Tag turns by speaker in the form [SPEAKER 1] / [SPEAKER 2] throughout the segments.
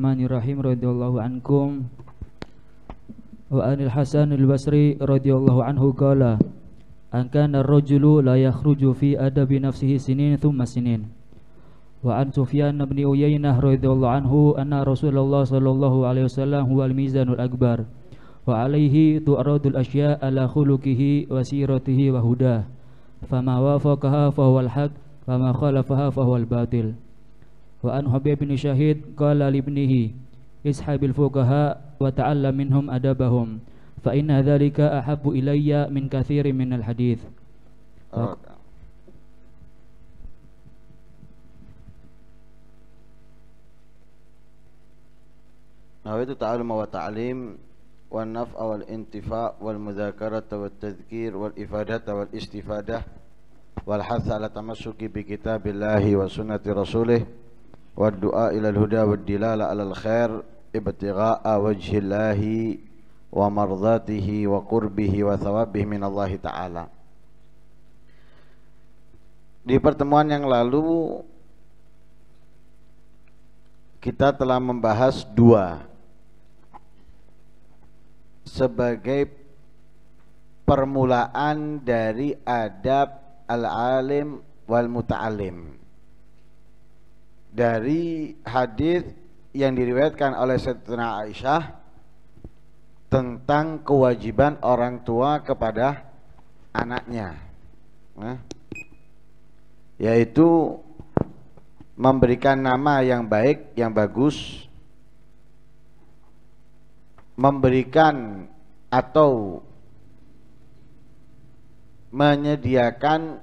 [SPEAKER 1] Bismillahirrahmanirrahim radhiyallahu ankum wa anil Hasan al-Basri radhiyallahu anhu qala an kana ar-rajulu la yakhruju fi adabi nafsihi sinin thumma sinin wa an Sufyan bin Uyainah radhiyallahu anhu anna Rasulullah sallallahu alaihi wasallam huwa al-mizanul akbar wa alaihi tu'radul asya ala khuluqihi wa siratihi wa huda fama wafaqaha fa al haq fama khalafaha fa al batil وأن حبيب بن شهيد قال لابنه اسحب الفقهاء وتعلم منهم أدبهم فإن ذلك أحب إلي من كثير من الحديث آه. نويت التعلم والتعليم والنفع والانتفاع والمذاكرة والتذكير والإفادة والاستفادة والحث على التمسك بكتاب الله وسنة رسوله والدعاء إلى الهدى والدلالة على الخير ابتغاء وجه الله ومرضاته وقربه وثوابه من الله تعالى Di pertemuan yang lalu kita telah membahas dua sebagai permulaan dari adab al-alim wal muta'alim dari hadis yang diriwayatkan oleh Sayyidina Aisyah tentang kewajiban orang tua kepada anaknya nah, yaitu memberikan nama yang baik yang bagus memberikan atau menyediakan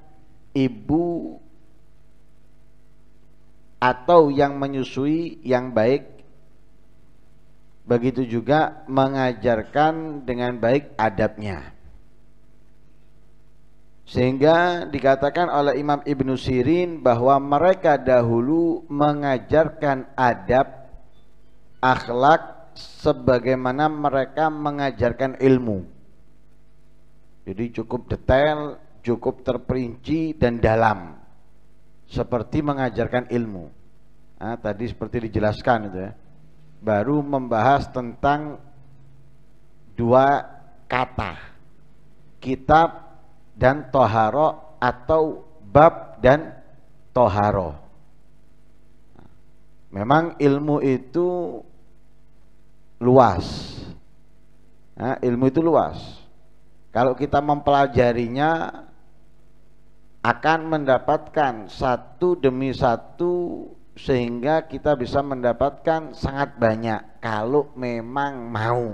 [SPEAKER 1] ibu atau yang menyusui yang baik begitu juga mengajarkan dengan baik adabnya sehingga dikatakan oleh Imam Ibnu Sirin bahwa mereka dahulu mengajarkan adab akhlak sebagaimana mereka mengajarkan ilmu jadi cukup detail cukup terperinci dan dalam seperti mengajarkan ilmu. Nah, tadi seperti dijelaskan itu ya. Baru membahas tentang dua kata. Kitab dan toharo atau bab dan toharo. Memang ilmu itu luas. Nah, ilmu itu luas. Kalau kita mempelajarinya akan mendapatkan satu demi satu sehingga kita bisa mendapatkan sangat banyak kalau memang mau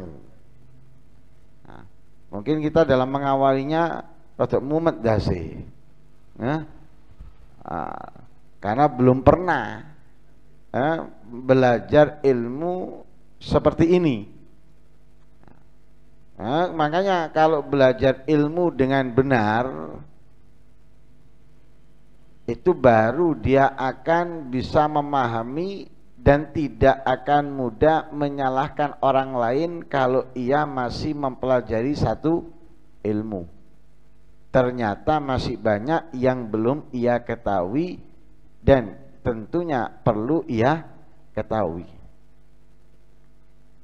[SPEAKER 1] nah, mungkin kita dalam mengawalinya rada mumet dasi nah, ya. ah, karena belum pernah eh, belajar ilmu seperti ini Nah, makanya kalau belajar ilmu dengan benar, itu baru dia akan bisa memahami dan tidak akan mudah menyalahkan orang lain kalau ia masih mempelajari satu ilmu. Ternyata masih banyak yang belum ia ketahui dan tentunya perlu ia ketahui.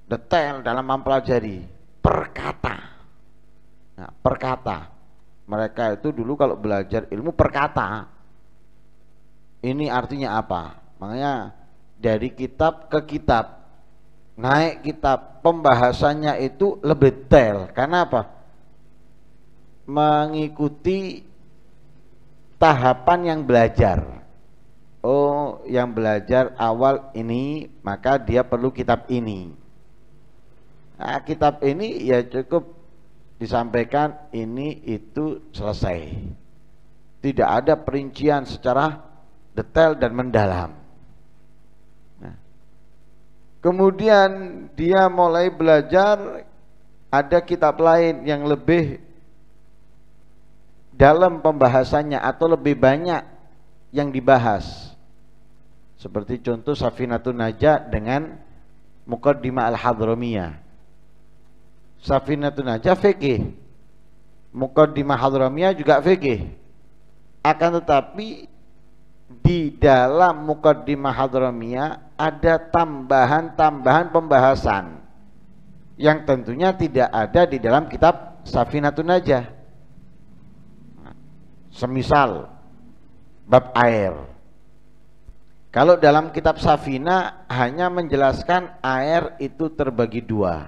[SPEAKER 1] Detail dalam mempelajari perkata. Nah, perkata. Mereka itu dulu kalau belajar ilmu perkata ini artinya apa makanya dari kitab ke kitab naik kitab pembahasannya itu lebih detail karena apa mengikuti tahapan yang belajar oh yang belajar awal ini maka dia perlu kitab ini nah, kitab ini ya cukup disampaikan ini itu selesai tidak ada perincian secara detail dan mendalam. Nah. Kemudian dia mulai belajar ada kitab lain yang lebih dalam pembahasannya atau lebih banyak yang dibahas. Seperti contoh Safinatun Najah dengan Muqaddimah Al-Hadramiyah. Safinatun Najah fikih. Muqaddimah Hadramiyah juga fikih. Akan tetapi di dalam mukaddimah hadramiyah ada tambahan-tambahan pembahasan yang tentunya tidak ada di dalam kitab Safinatun Najah. Semisal bab air. Kalau dalam kitab Safina hanya menjelaskan air itu terbagi dua.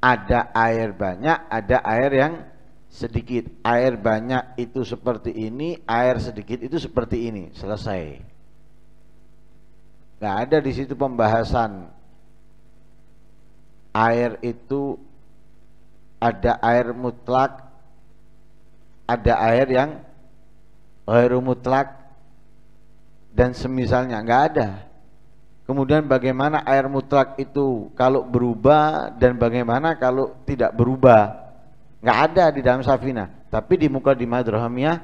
[SPEAKER 1] Ada air banyak, ada air yang sedikit air banyak itu seperti ini air sedikit itu seperti ini selesai nggak ada di situ pembahasan air itu ada air mutlak ada air yang air mutlak dan semisalnya nggak ada kemudian bagaimana air mutlak itu kalau berubah dan bagaimana kalau tidak berubah nggak ada di dalam Safina tapi di muka di Madrahamiyah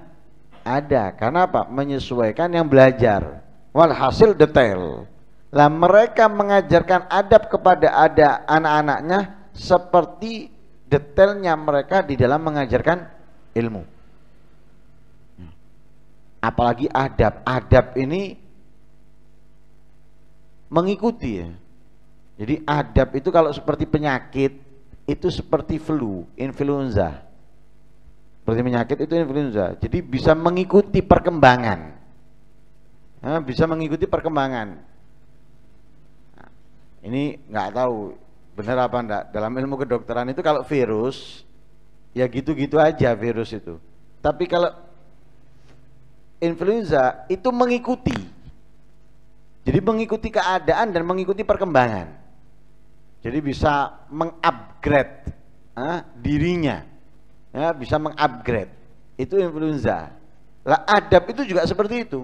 [SPEAKER 1] ada karena apa menyesuaikan yang belajar walhasil detail lah mereka mengajarkan adab kepada ada anak-anaknya seperti detailnya mereka di dalam mengajarkan ilmu apalagi adab adab ini mengikuti ya jadi adab itu kalau seperti penyakit itu seperti flu, influenza. Seperti penyakit itu influenza. Jadi bisa mengikuti perkembangan. Nah, bisa mengikuti perkembangan. Nah, ini nggak tahu benar apa enggak. Dalam ilmu kedokteran itu kalau virus ya gitu-gitu aja virus itu. Tapi kalau influenza itu mengikuti. Jadi mengikuti keadaan dan mengikuti perkembangan. Jadi bisa mengupdate mengupgrade eh, ah, dirinya, ya, bisa mengupgrade. Itu influenza. Lah adab itu juga seperti itu.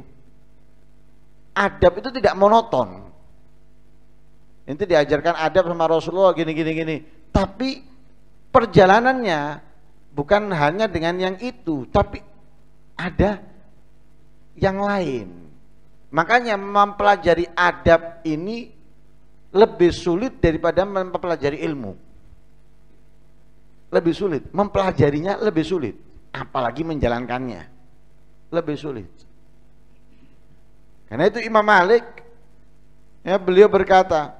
[SPEAKER 1] Adab itu tidak monoton. Itu diajarkan adab sama Rasulullah gini gini gini. Tapi perjalanannya bukan hanya dengan yang itu, tapi ada yang lain. Makanya mempelajari adab ini lebih sulit daripada mempelajari ilmu lebih sulit, mempelajarinya lebih sulit, apalagi menjalankannya lebih sulit. Karena itu Imam Malik ya beliau berkata,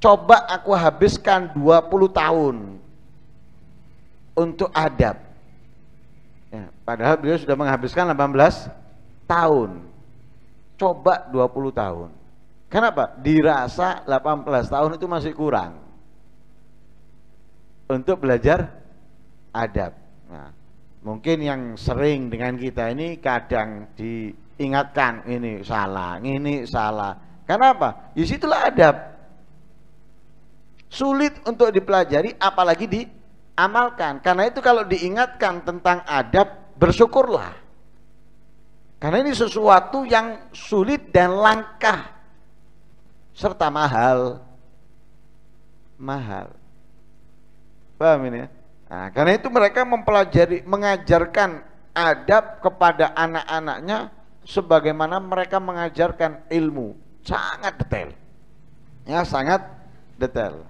[SPEAKER 1] "Coba aku habiskan 20 tahun untuk adab." Ya, padahal beliau sudah menghabiskan 18 tahun. Coba 20 tahun. Kenapa? Dirasa 18 tahun itu masih kurang untuk belajar adab. Nah, mungkin yang sering dengan kita ini kadang diingatkan ini salah, ini salah. Kenapa? Disitulah adab. Sulit untuk dipelajari apalagi diamalkan. Karena itu kalau diingatkan tentang adab, bersyukurlah. Karena ini sesuatu yang sulit dan langkah serta mahal. Mahal. Paham ini ya? Nah, karena itu mereka mempelajari, mengajarkan adab kepada anak-anaknya sebagaimana mereka mengajarkan ilmu. Sangat detail. Ya, sangat detail.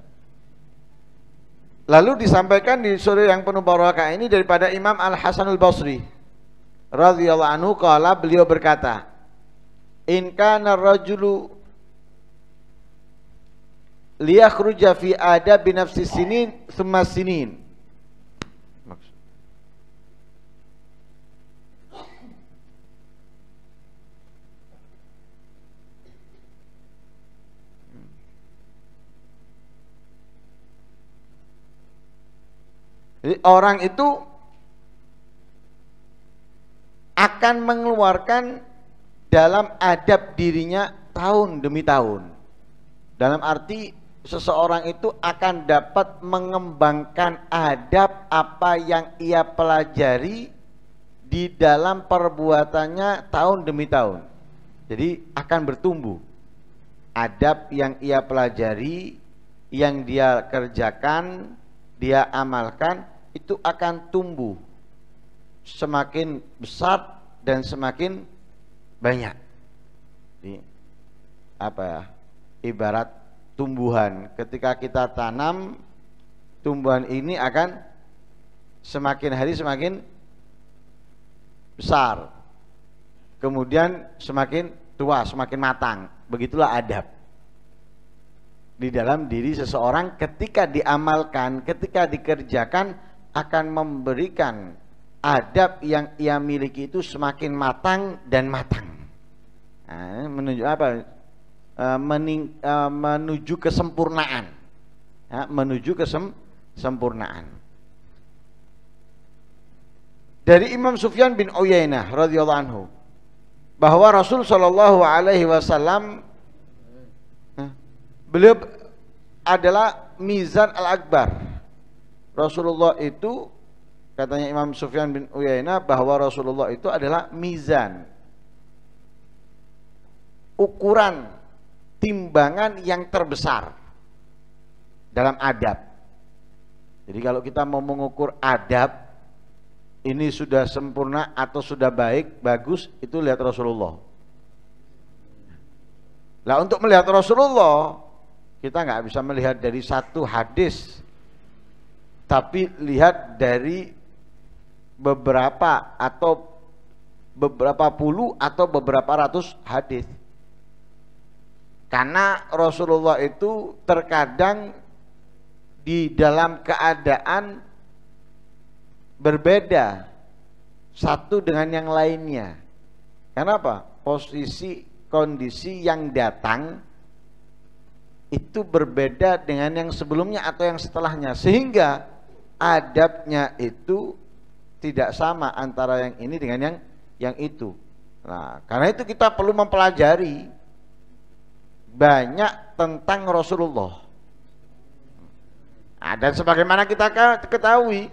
[SPEAKER 1] Lalu disampaikan di sore yang penuh barokah ini daripada Imam Al Hasan Al Basri radhiyallahu anhu kala beliau berkata, "In kana liyakhruja fi adab binafsi sinin summa sinin Jadi orang itu akan mengeluarkan dalam adab dirinya tahun demi tahun. Dalam arti seseorang itu akan dapat mengembangkan adab apa yang ia pelajari di dalam perbuatannya tahun demi tahun. Jadi akan bertumbuh adab yang ia pelajari, yang dia kerjakan, dia amalkan itu akan tumbuh semakin besar dan semakin banyak. Ini apa ya? Ibarat tumbuhan. Ketika kita tanam, tumbuhan ini akan semakin hari semakin besar. Kemudian semakin tua, semakin matang. Begitulah adab di dalam diri seseorang ketika diamalkan, ketika dikerjakan akan memberikan adab yang ia miliki itu semakin matang dan matang. Nah, menunjuk apa? Eh, mening, uh, menuju kesempurnaan ya, menuju kesempurnaan dari Imam Sufyan bin Uyainah radhiyallahu anhu bahwa Rasul Shallallahu alaihi wasallam eh, beliau adalah mizan al-akbar Rasulullah itu katanya Imam Sufyan bin Uyainah bahwa Rasulullah itu adalah mizan ukuran timbangan yang terbesar dalam adab. Jadi kalau kita mau mengukur adab ini sudah sempurna atau sudah baik, bagus, itu lihat Rasulullah. Lah untuk melihat Rasulullah, kita nggak bisa melihat dari satu hadis, tapi lihat dari beberapa atau beberapa puluh atau beberapa ratus hadis. Karena Rasulullah itu terkadang di dalam keadaan berbeda satu dengan yang lainnya. Kenapa? Posisi kondisi yang datang itu berbeda dengan yang sebelumnya atau yang setelahnya sehingga adabnya itu tidak sama antara yang ini dengan yang yang itu. Nah, karena itu kita perlu mempelajari banyak tentang Rasulullah. Nah, dan sebagaimana kita ketahui,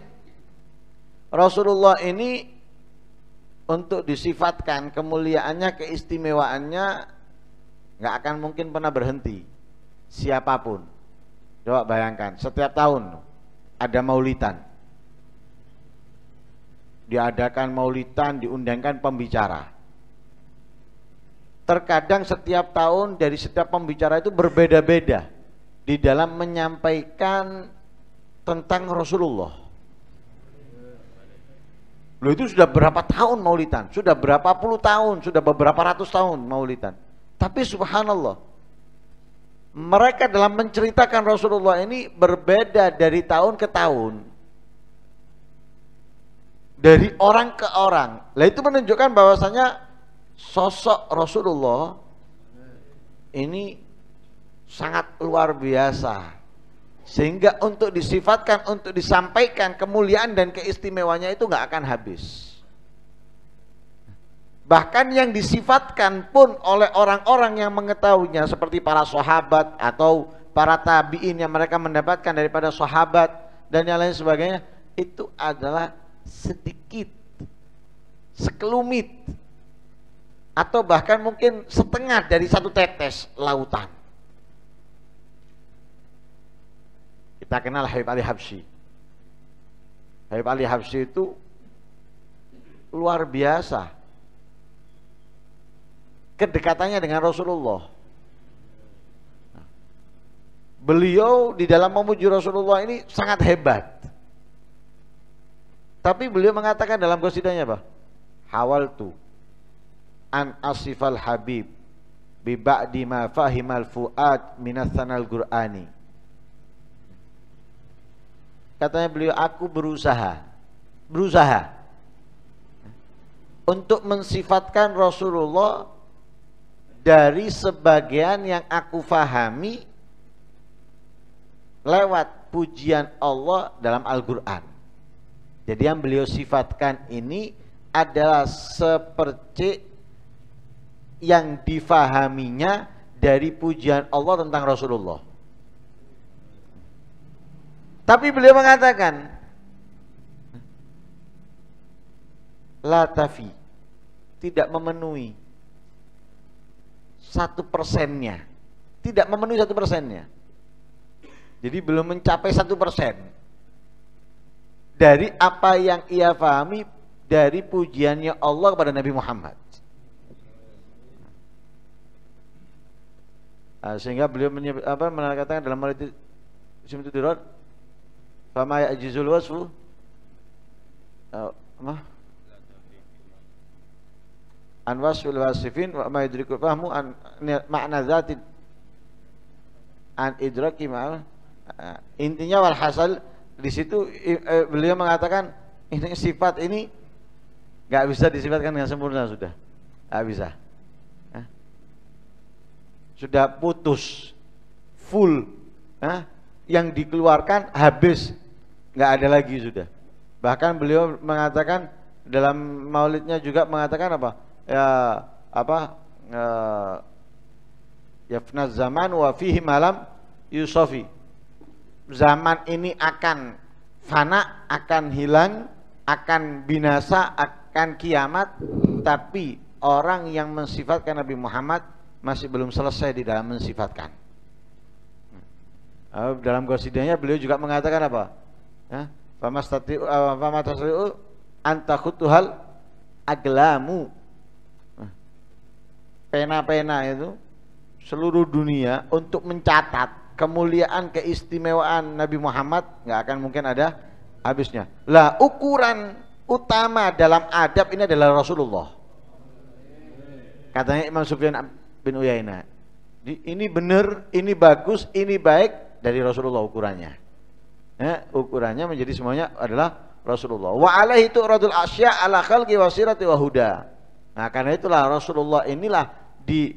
[SPEAKER 1] Rasulullah ini untuk disifatkan kemuliaannya, keistimewaannya nggak akan mungkin pernah berhenti siapapun. Coba bayangkan, setiap tahun ada maulitan. Diadakan maulitan, diundangkan pembicara terkadang setiap tahun dari setiap pembicara itu berbeda-beda di dalam menyampaikan tentang Rasulullah. Lo itu sudah berapa tahun maulitan? Sudah berapa puluh tahun? Sudah beberapa ratus tahun maulitan. Tapi subhanallah, mereka dalam menceritakan Rasulullah ini berbeda dari tahun ke tahun. Dari orang ke orang. Lah itu menunjukkan bahwasanya sosok Rasulullah ini sangat luar biasa sehingga untuk disifatkan untuk disampaikan kemuliaan dan keistimewaannya itu nggak akan habis bahkan yang disifatkan pun oleh orang-orang yang mengetahuinya seperti para sahabat atau para tabiin yang mereka mendapatkan daripada sahabat dan yang lain sebagainya itu adalah sedikit sekelumit atau bahkan mungkin setengah dari satu tetes lautan. Kita kenal Habib Ali Habsyi. Habib Ali Habsyi itu luar biasa kedekatannya dengan Rasulullah. Beliau di dalam memuji Rasulullah ini sangat hebat. Tapi beliau mengatakan dalam qasidahnya apa? Hawal tu an asifal habib bi ba'di ma fahimal fuad minatsanal qur'ani katanya beliau aku berusaha berusaha untuk mensifatkan Rasulullah dari sebagian yang aku fahami lewat pujian Allah dalam Al-Quran. Jadi yang beliau sifatkan ini adalah sepercik yang difahaminya dari pujian Allah tentang Rasulullah. Tapi beliau mengatakan latafi tidak memenuhi satu persennya, tidak memenuhi satu persennya. Jadi belum mencapai satu persen dari apa yang ia fahami dari pujiannya Allah kepada Nabi Muhammad. Nah, sehingga beliau menyebut, apa mengatakan dalam hal itu simtudirat fama jizul wasfu mah an wasfil wasifin wa ma fahmu an makna zati an idraki ma'al ah, intinya wal hasal di situ eh, beliau mengatakan ini sifat ini nggak bisa disifatkan dengan sempurna sudah nggak bisa sudah putus full nah, yang dikeluarkan habis nggak ada lagi sudah bahkan beliau mengatakan dalam maulidnya juga mengatakan apa ya apa ya fna zaman wa fihi malam yusofi zaman ini akan fana akan hilang akan binasa akan kiamat tapi orang yang mensifatkan Nabi Muhammad masih belum selesai di dalam mensifatkan. Hmm. Eh, dalam gosidanya beliau juga mengatakan apa? Ya? Famatasiu eh, antakutuhal aglamu. Nah, pena-pena itu seluruh dunia untuk mencatat kemuliaan keistimewaan Nabi Muhammad nggak akan mungkin ada habisnya. Lah ukuran utama dalam adab ini adalah Rasulullah. Katanya Imam Sufyan bin Uyaina. Ini benar, ini bagus, ini baik dari Rasulullah ukurannya. Ya, ukurannya menjadi semuanya adalah Rasulullah. Wa alaihi tu'radul asya ala khalqi sirati wa huda. Nah, karena itulah Rasulullah inilah di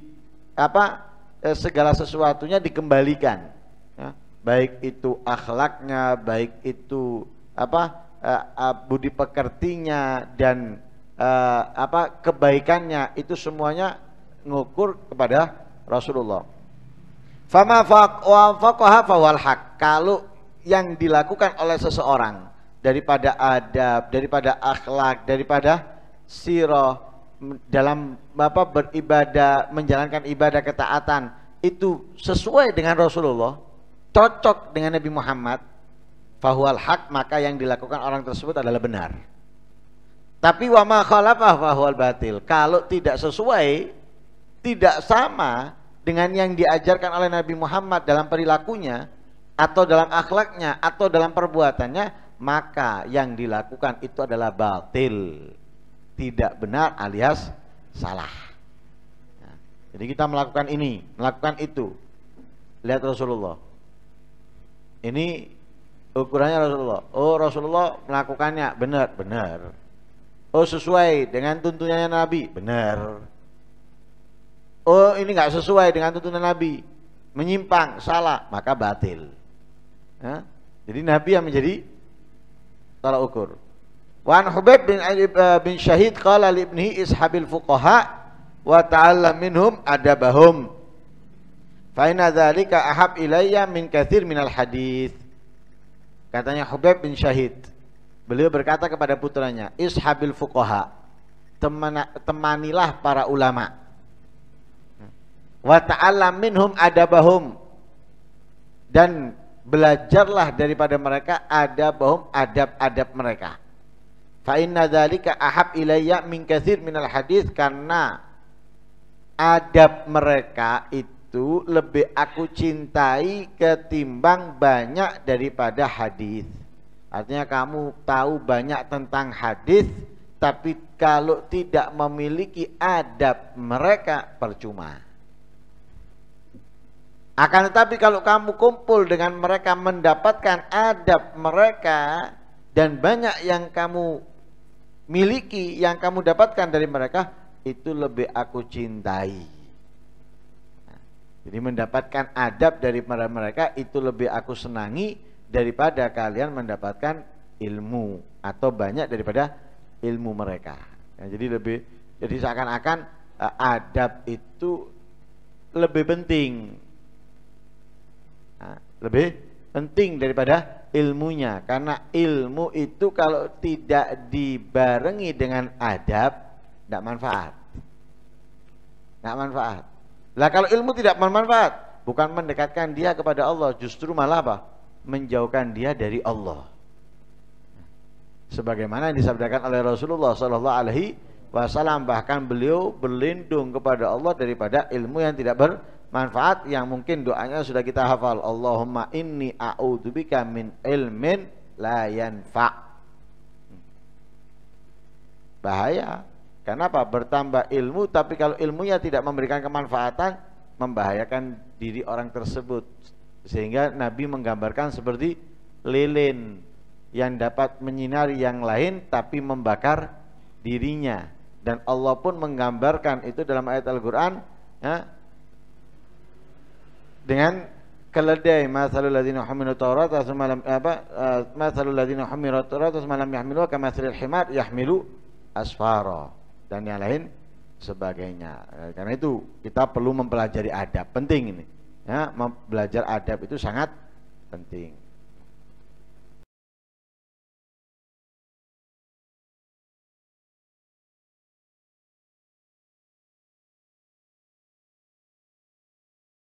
[SPEAKER 1] apa eh, segala sesuatunya dikembalikan. Ya, baik itu akhlaknya, baik itu apa eh, budi pekertinya dan eh, apa kebaikannya itu semuanya ngukur kepada Rasulullah. Fama faqaha fawal hak Kalau yang dilakukan oleh seseorang daripada adab, daripada akhlak, daripada sirah dalam apa beribadah, menjalankan ibadah ketaatan itu sesuai dengan Rasulullah, cocok dengan Nabi Muhammad, fahwal hak maka yang dilakukan orang tersebut adalah benar. Tapi wama khalafah fahwal batil. Kalau tidak sesuai tidak sama dengan yang diajarkan oleh Nabi Muhammad dalam perilakunya atau dalam akhlaknya atau dalam perbuatannya maka yang dilakukan itu adalah batil tidak benar alias salah ya. jadi kita melakukan ini melakukan itu lihat Rasulullah ini ukurannya Rasulullah oh Rasulullah melakukannya benar benar oh sesuai dengan tuntunannya Nabi benar oh ini nggak sesuai dengan tuntunan Nabi, menyimpang, salah, maka batil. Ya? Jadi Nabi yang menjadi tolak ukur. Wan Hubeb bin eh, bin Syahid qala li ibnihi ishabil fuqaha wa ta'allam minhum adabahum. Fa inna dzalika ahab ilayya min katsir minal hadis. Katanya Hubeb bin Syahid. Beliau berkata kepada putranya, "Ishabil fuqaha." Temanilah para ulama wa ta'ala minhum adabahum dan belajarlah daripada mereka adabahum adab-adab mereka fa inna ke ahab ilayya min kathir minal hadis karena adab mereka itu lebih aku cintai ketimbang banyak daripada hadis artinya kamu tahu banyak tentang hadis tapi kalau tidak memiliki adab mereka percuma akan tetapi kalau kamu kumpul dengan mereka mendapatkan adab mereka dan banyak yang kamu miliki, yang kamu dapatkan dari mereka, itu lebih aku cintai. jadi mendapatkan adab dari mereka itu lebih aku senangi daripada kalian mendapatkan ilmu atau banyak daripada ilmu mereka. Nah, jadi lebih jadi seakan-akan eh, adab itu lebih penting lebih penting daripada ilmunya karena ilmu itu kalau tidak dibarengi dengan adab tidak manfaat tidak manfaat lah kalau ilmu tidak bermanfaat bukan mendekatkan dia kepada Allah justru malah apa menjauhkan dia dari Allah sebagaimana yang disabdakan oleh Rasulullah Shallallahu Alaihi Wasallam bahkan beliau berlindung kepada Allah daripada ilmu yang tidak ber manfaat yang mungkin doanya sudah kita hafal. Allahumma inni a'udzubika min ilmin la yanfa. Bahaya. Kenapa? Bertambah ilmu tapi kalau ilmunya tidak memberikan kemanfaatan membahayakan diri orang tersebut. Sehingga Nabi menggambarkan seperti lilin yang dapat menyinari yang lain tapi membakar dirinya. Dan Allah pun menggambarkan itu dalam ayat Al-Qur'an, ya, dengan keledai masalul ladzina humilu Taurat tsumma lam apa eh, masalul ladzina humilu tawrata tsumma lam yahmilu kama masalil himar yahmilu asfara dan yang lain sebagainya. Eh, karena itu kita perlu mempelajari adab, penting ini. Ya, belajar adab itu sangat penting.